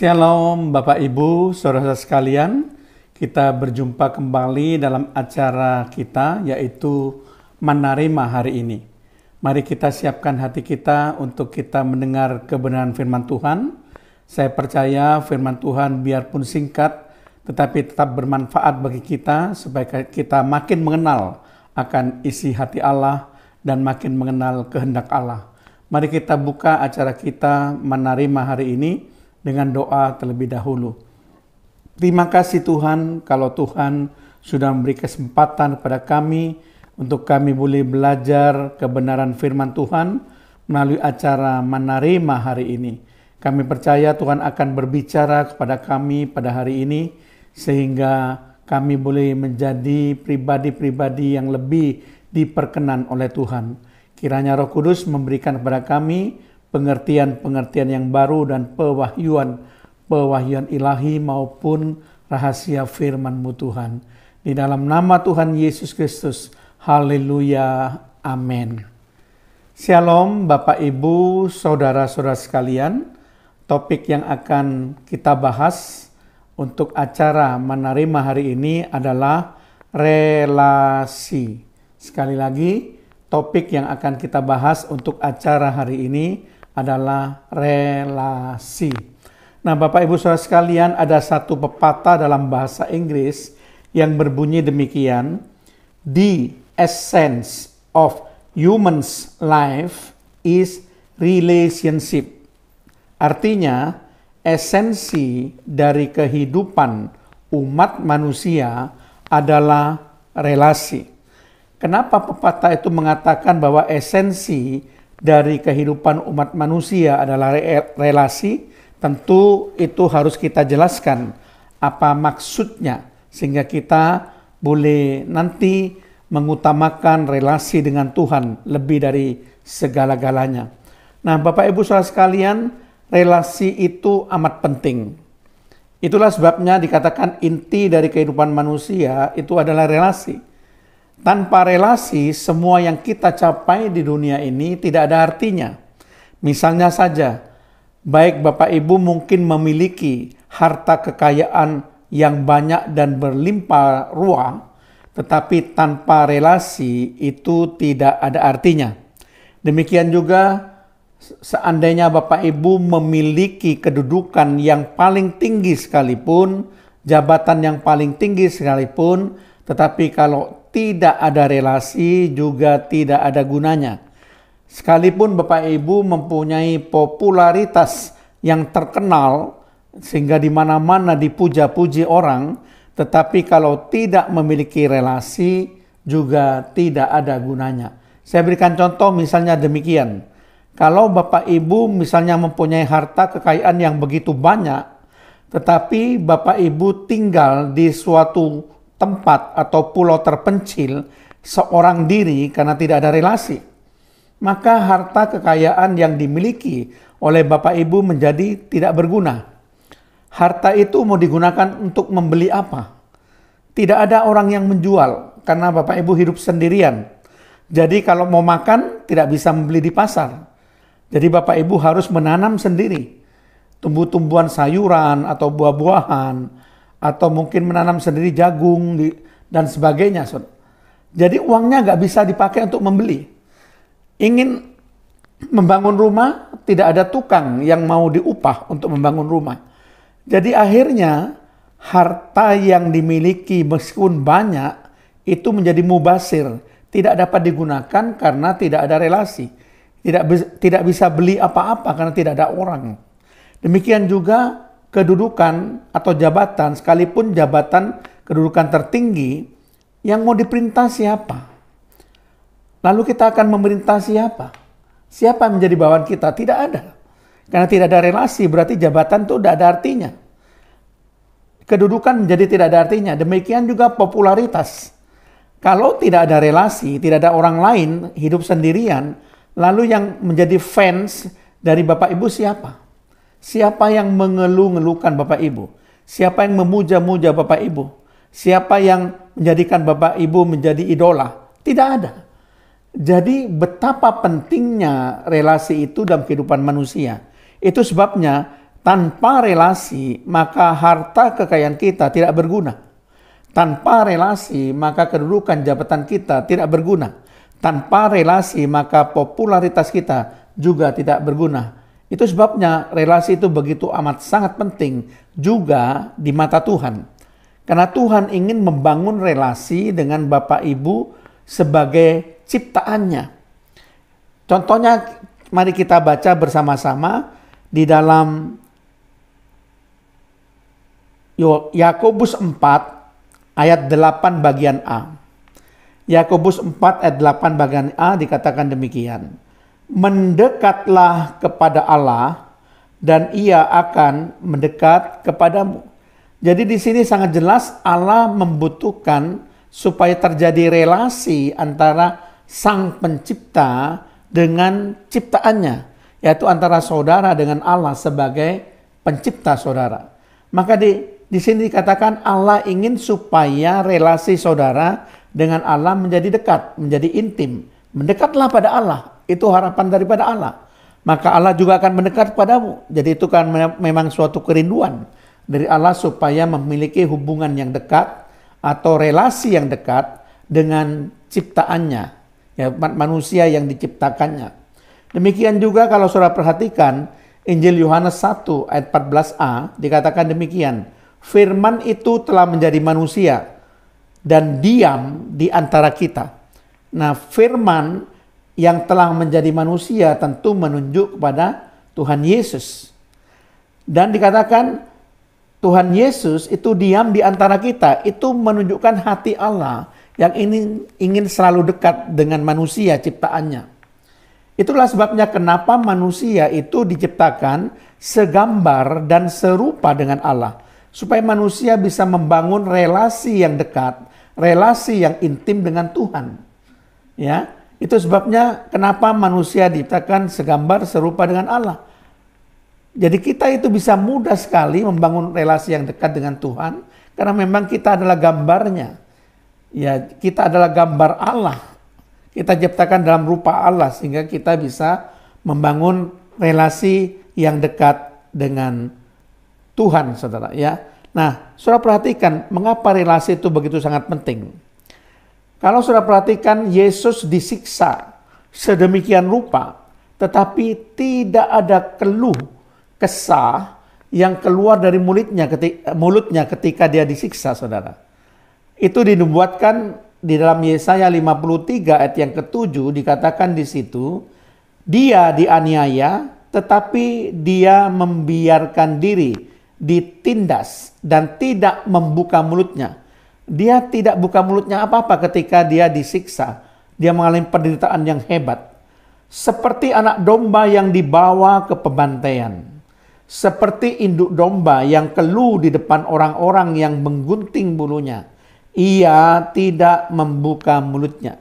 Shalom Bapak Ibu, saudara saudara sekalian. Kita berjumpa kembali dalam acara kita yaitu menerima hari ini. Mari kita siapkan hati kita untuk kita mendengar kebenaran firman Tuhan. Saya percaya firman Tuhan biarpun singkat tetapi tetap bermanfaat bagi kita supaya kita makin mengenal akan isi hati Allah dan makin mengenal kehendak Allah. Mari kita buka acara kita menerima hari ini dengan doa terlebih dahulu. Terima kasih Tuhan kalau Tuhan sudah memberi kesempatan kepada kami untuk kami boleh belajar kebenaran firman Tuhan melalui acara Manarema hari ini. Kami percaya Tuhan akan berbicara kepada kami pada hari ini sehingga kami boleh menjadi pribadi-pribadi yang lebih diperkenan oleh Tuhan. Kiranya Roh Kudus memberikan kepada kami pengertian-pengertian yang baru dan pewahyuan pewahyuan ilahi maupun rahasia firman-Mu Tuhan. Di dalam nama Tuhan Yesus Kristus. Haleluya. Amin. Shalom Bapak Ibu, saudara-saudara sekalian. Topik yang akan kita bahas untuk acara menerima hari ini adalah relasi. Sekali lagi, topik yang akan kita bahas untuk acara hari ini adalah relasi. Nah, Bapak Ibu Saudara sekalian, ada satu pepatah dalam bahasa Inggris yang berbunyi demikian, "The essence of human's life is relationship." Artinya, esensi dari kehidupan umat manusia adalah relasi. Kenapa pepatah itu mengatakan bahwa esensi dari kehidupan umat manusia adalah re relasi, tentu itu harus kita jelaskan apa maksudnya sehingga kita boleh nanti mengutamakan relasi dengan Tuhan lebih dari segala-galanya. Nah, Bapak Ibu Saudara sekalian, relasi itu amat penting. Itulah sebabnya dikatakan inti dari kehidupan manusia itu adalah relasi. Tanpa relasi, semua yang kita capai di dunia ini tidak ada artinya. Misalnya saja, baik Bapak Ibu mungkin memiliki harta kekayaan yang banyak dan berlimpah ruang, tetapi tanpa relasi itu tidak ada artinya. Demikian juga seandainya Bapak Ibu memiliki kedudukan yang paling tinggi sekalipun, jabatan yang paling tinggi sekalipun, tetapi kalau tidak ada relasi juga tidak ada gunanya. Sekalipun Bapak Ibu mempunyai popularitas yang terkenal sehingga di mana-mana dipuja-puji orang, tetapi kalau tidak memiliki relasi juga tidak ada gunanya. Saya berikan contoh misalnya demikian. Kalau Bapak Ibu misalnya mempunyai harta kekayaan yang begitu banyak, tetapi Bapak Ibu tinggal di suatu tempat atau pulau terpencil seorang diri karena tidak ada relasi, maka harta kekayaan yang dimiliki oleh Bapak Ibu menjadi tidak berguna. Harta itu mau digunakan untuk membeli apa? Tidak ada orang yang menjual karena Bapak Ibu hidup sendirian. Jadi kalau mau makan tidak bisa membeli di pasar. Jadi Bapak Ibu harus menanam sendiri. Tumbuh-tumbuhan sayuran atau buah-buahan atau mungkin menanam sendiri jagung di, dan sebagainya. Jadi uangnya nggak bisa dipakai untuk membeli. Ingin membangun rumah, tidak ada tukang yang mau diupah untuk membangun rumah. Jadi akhirnya harta yang dimiliki meskipun banyak itu menjadi mubasir, tidak dapat digunakan karena tidak ada relasi, tidak tidak bisa beli apa-apa karena tidak ada orang. Demikian juga kedudukan atau jabatan, sekalipun jabatan kedudukan tertinggi, yang mau diperintah siapa? Lalu kita akan memerintah siapa? Siapa yang menjadi bawahan kita? Tidak ada. Karena tidak ada relasi, berarti jabatan itu tidak ada artinya. Kedudukan menjadi tidak ada artinya. Demikian juga popularitas. Kalau tidak ada relasi, tidak ada orang lain, hidup sendirian, lalu yang menjadi fans dari Bapak Ibu siapa? Siapa yang mengeluh-ngeluhkan Bapak Ibu? Siapa yang memuja-muja Bapak Ibu? Siapa yang menjadikan Bapak Ibu menjadi idola? Tidak ada. Jadi betapa pentingnya relasi itu dalam kehidupan manusia. Itu sebabnya tanpa relasi maka harta kekayaan kita tidak berguna. Tanpa relasi maka kedudukan jabatan kita tidak berguna. Tanpa relasi maka popularitas kita juga tidak berguna. Itu sebabnya relasi itu begitu amat sangat penting juga di mata Tuhan. Karena Tuhan ingin membangun relasi dengan Bapak Ibu sebagai ciptaannya. Contohnya mari kita baca bersama-sama di dalam Yakobus 4 ayat 8 bagian A. Yakobus 4 ayat 8 bagian A dikatakan demikian mendekatlah kepada Allah dan ia akan mendekat kepadamu. Jadi di sini sangat jelas Allah membutuhkan supaya terjadi relasi antara sang pencipta dengan ciptaannya, yaitu antara saudara dengan Allah sebagai pencipta saudara. Maka di di sini dikatakan Allah ingin supaya relasi saudara dengan Allah menjadi dekat, menjadi intim. Mendekatlah pada Allah itu harapan daripada Allah. Maka Allah juga akan mendekat padamu. Jadi itu kan memang suatu kerinduan dari Allah supaya memiliki hubungan yang dekat atau relasi yang dekat dengan ciptaannya, ya, manusia yang diciptakannya. Demikian juga kalau saudara perhatikan Injil Yohanes 1 ayat 14a dikatakan demikian. Firman itu telah menjadi manusia dan diam di antara kita. Nah, firman yang telah menjadi manusia tentu menunjuk kepada Tuhan Yesus. Dan dikatakan Tuhan Yesus itu diam di antara kita, itu menunjukkan hati Allah yang ingin ingin selalu dekat dengan manusia ciptaannya. Itulah sebabnya kenapa manusia itu diciptakan segambar dan serupa dengan Allah, supaya manusia bisa membangun relasi yang dekat, relasi yang intim dengan Tuhan. Ya, itu sebabnya kenapa manusia diciptakan segambar serupa dengan Allah. Jadi kita itu bisa mudah sekali membangun relasi yang dekat dengan Tuhan karena memang kita adalah gambarnya. Ya, kita adalah gambar Allah. Kita ciptakan dalam rupa Allah sehingga kita bisa membangun relasi yang dekat dengan Tuhan, Saudara, ya. Nah, Saudara perhatikan mengapa relasi itu begitu sangat penting. Kalau sudah perhatikan, Yesus disiksa sedemikian rupa, tetapi tidak ada keluh kesah yang keluar dari mulutnya ketika, mulutnya ketika dia disiksa, saudara. Itu dinubuatkan di dalam Yesaya 53 ayat yang ketujuh dikatakan di situ, dia dianiaya tetapi dia membiarkan diri ditindas dan tidak membuka mulutnya dia tidak buka mulutnya apa-apa ketika dia disiksa. Dia mengalami penderitaan yang hebat. Seperti anak domba yang dibawa ke pembantaian. Seperti induk domba yang keluh di depan orang-orang yang menggunting bulunya. Ia tidak membuka mulutnya.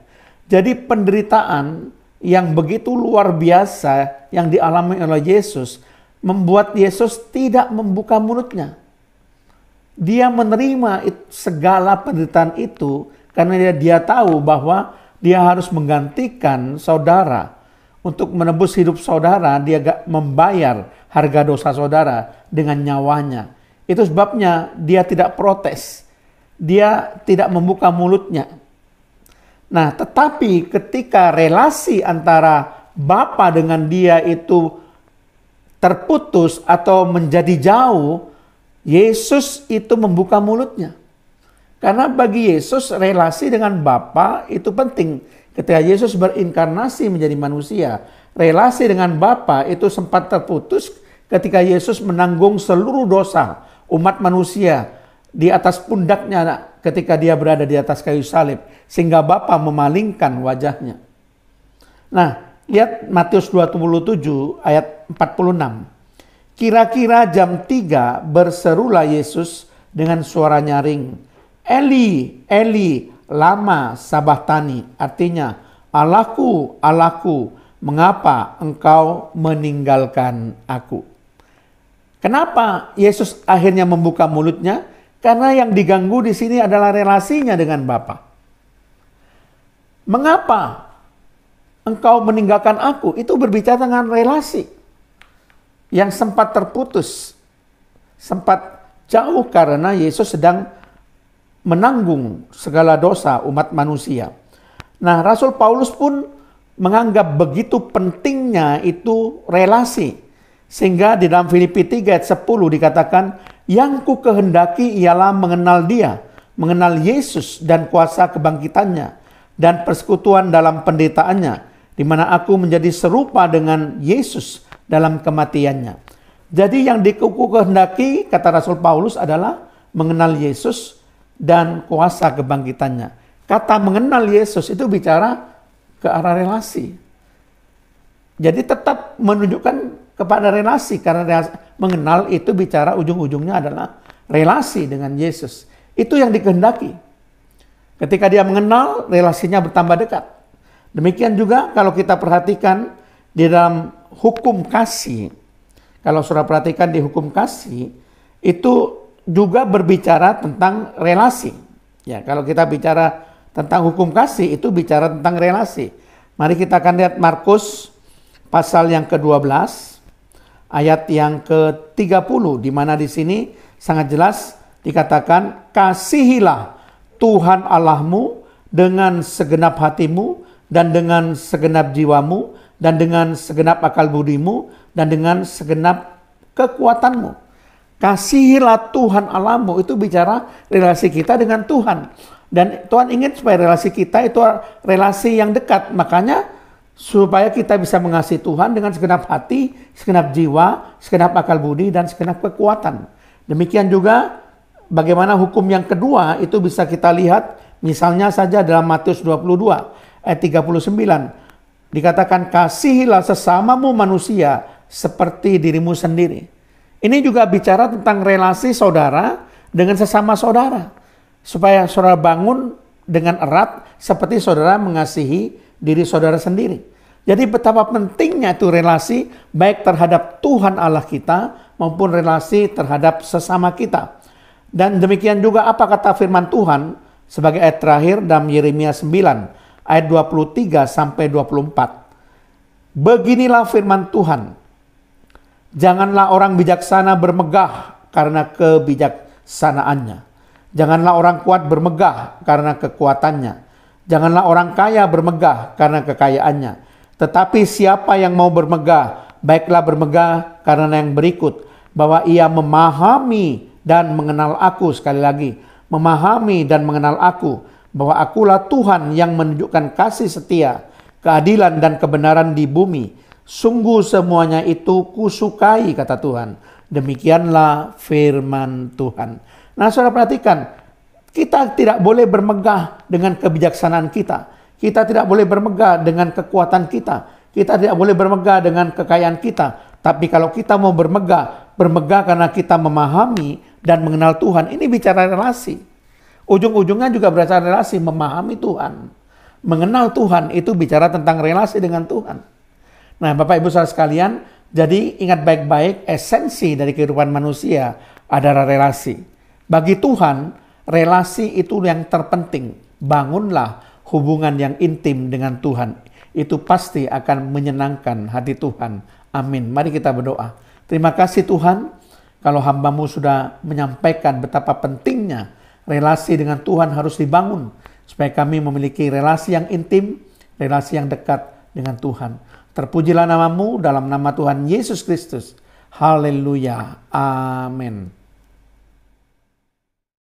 Jadi penderitaan yang begitu luar biasa yang dialami oleh Yesus membuat Yesus tidak membuka mulutnya. Dia menerima segala penderitaan itu karena dia, dia tahu bahwa dia harus menggantikan saudara. Untuk menebus hidup saudara, dia membayar harga dosa saudara dengan nyawanya. Itu sebabnya dia tidak protes. Dia tidak membuka mulutnya. Nah, tetapi ketika relasi antara Bapa dengan dia itu terputus atau menjadi jauh, Yesus itu membuka mulutnya. Karena bagi Yesus relasi dengan Bapa itu penting. Ketika Yesus berinkarnasi menjadi manusia, relasi dengan Bapa itu sempat terputus ketika Yesus menanggung seluruh dosa umat manusia di atas pundaknya ketika dia berada di atas kayu salib sehingga Bapa memalingkan wajahnya. Nah, lihat Matius 27 ayat 46. Kira-kira jam tiga berserulah Yesus dengan suara nyaring. Eli, Eli, lama sabatani. Artinya, alaku, alaku, mengapa engkau meninggalkan aku? Kenapa Yesus akhirnya membuka mulutnya? Karena yang diganggu di sini adalah relasinya dengan Bapa. Mengapa engkau meninggalkan aku? Itu berbicara dengan relasi yang sempat terputus, sempat jauh karena Yesus sedang menanggung segala dosa umat manusia. Nah, Rasul Paulus pun menganggap begitu pentingnya itu relasi. Sehingga di dalam Filipi 3 ayat 10 dikatakan, Yang ku kehendaki ialah mengenal dia, mengenal Yesus dan kuasa kebangkitannya, dan persekutuan dalam penderitaannya, di mana aku menjadi serupa dengan Yesus, dalam kematiannya. Jadi yang dikuku kehendaki kata Rasul Paulus adalah mengenal Yesus dan kuasa kebangkitannya. Kata mengenal Yesus itu bicara ke arah relasi. Jadi tetap menunjukkan kepada relasi karena relasi, mengenal itu bicara ujung-ujungnya adalah relasi dengan Yesus. Itu yang dikehendaki. Ketika dia mengenal, relasinya bertambah dekat. Demikian juga kalau kita perhatikan di dalam hukum kasih, kalau sudah perhatikan di hukum kasih, itu juga berbicara tentang relasi. Ya, kalau kita bicara tentang hukum kasih, itu bicara tentang relasi. Mari kita akan lihat Markus pasal yang ke-12 ayat yang ke-30 di mana di sini sangat jelas dikatakan kasihilah Tuhan Allahmu dengan segenap hatimu dan dengan segenap jiwamu dan dengan segenap akal budimu dan dengan segenap kekuatanmu. Kasihilah Tuhan alammu itu bicara relasi kita dengan Tuhan. Dan Tuhan ingin supaya relasi kita itu relasi yang dekat. Makanya supaya kita bisa mengasihi Tuhan dengan segenap hati, segenap jiwa, segenap akal budi dan segenap kekuatan. Demikian juga bagaimana hukum yang kedua itu bisa kita lihat misalnya saja dalam Matius 22 ayat 39 Dikatakan kasihilah sesamamu manusia seperti dirimu sendiri. Ini juga bicara tentang relasi saudara dengan sesama saudara. Supaya saudara bangun dengan erat seperti saudara mengasihi diri saudara sendiri. Jadi betapa pentingnya itu relasi baik terhadap Tuhan Allah kita maupun relasi terhadap sesama kita. Dan demikian juga apa kata firman Tuhan sebagai ayat terakhir dalam Yeremia 9 ayat 23 sampai 24. Beginilah firman Tuhan. Janganlah orang bijaksana bermegah karena kebijaksanaannya. Janganlah orang kuat bermegah karena kekuatannya. Janganlah orang kaya bermegah karena kekayaannya. Tetapi siapa yang mau bermegah, baiklah bermegah karena yang berikut. Bahwa ia memahami dan mengenal aku sekali lagi. Memahami dan mengenal aku bahwa akulah Tuhan yang menunjukkan kasih setia, keadilan dan kebenaran di bumi. Sungguh semuanya itu kusukai kata Tuhan. Demikianlah firman Tuhan. Nah saudara perhatikan, kita tidak boleh bermegah dengan kebijaksanaan kita. Kita tidak boleh bermegah dengan kekuatan kita. Kita tidak boleh bermegah dengan kekayaan kita. Tapi kalau kita mau bermegah, bermegah karena kita memahami dan mengenal Tuhan. Ini bicara relasi. Ujung-ujungnya juga berdasarkan relasi, memahami Tuhan. Mengenal Tuhan itu bicara tentang relasi dengan Tuhan. Nah Bapak Ibu saudara sekalian, jadi ingat baik-baik esensi dari kehidupan manusia adalah relasi. Bagi Tuhan, relasi itu yang terpenting. Bangunlah hubungan yang intim dengan Tuhan. Itu pasti akan menyenangkan hati Tuhan. Amin. Mari kita berdoa. Terima kasih Tuhan kalau hambamu sudah menyampaikan betapa pentingnya relasi dengan Tuhan harus dibangun supaya kami memiliki relasi yang intim, relasi yang dekat dengan Tuhan. Terpujilah namamu dalam nama Tuhan Yesus Kristus. Haleluya. Amin.